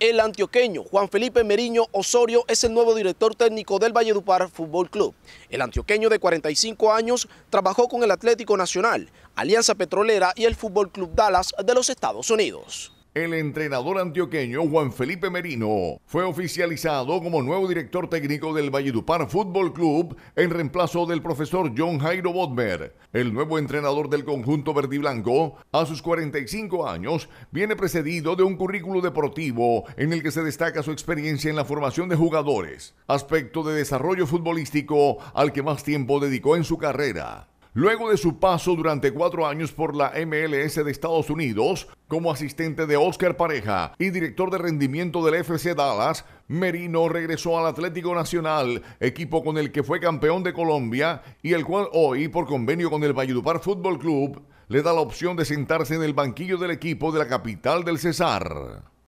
El antioqueño Juan Felipe Meriño Osorio es el nuevo director técnico del Valledupar Fútbol Club. El antioqueño de 45 años trabajó con el Atlético Nacional, Alianza Petrolera y el Fútbol Club Dallas de los Estados Unidos. El entrenador antioqueño Juan Felipe Merino fue oficializado como nuevo director técnico del Valledupar Fútbol Club en reemplazo del profesor John Jairo Bodmer. El nuevo entrenador del conjunto verdiblanco, a sus 45 años, viene precedido de un currículo deportivo en el que se destaca su experiencia en la formación de jugadores, aspecto de desarrollo futbolístico al que más tiempo dedicó en su carrera. Luego de su paso durante cuatro años por la MLS de Estados Unidos, como asistente de Oscar Pareja y director de rendimiento del FC Dallas, Merino regresó al Atlético Nacional, equipo con el que fue campeón de Colombia y el cual hoy, por convenio con el Valledupar Fútbol Club, le da la opción de sentarse en el banquillo del equipo de la capital del Cesar.